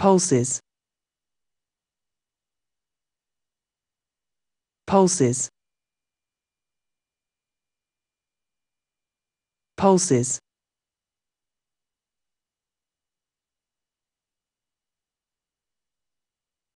pulses pulses pulses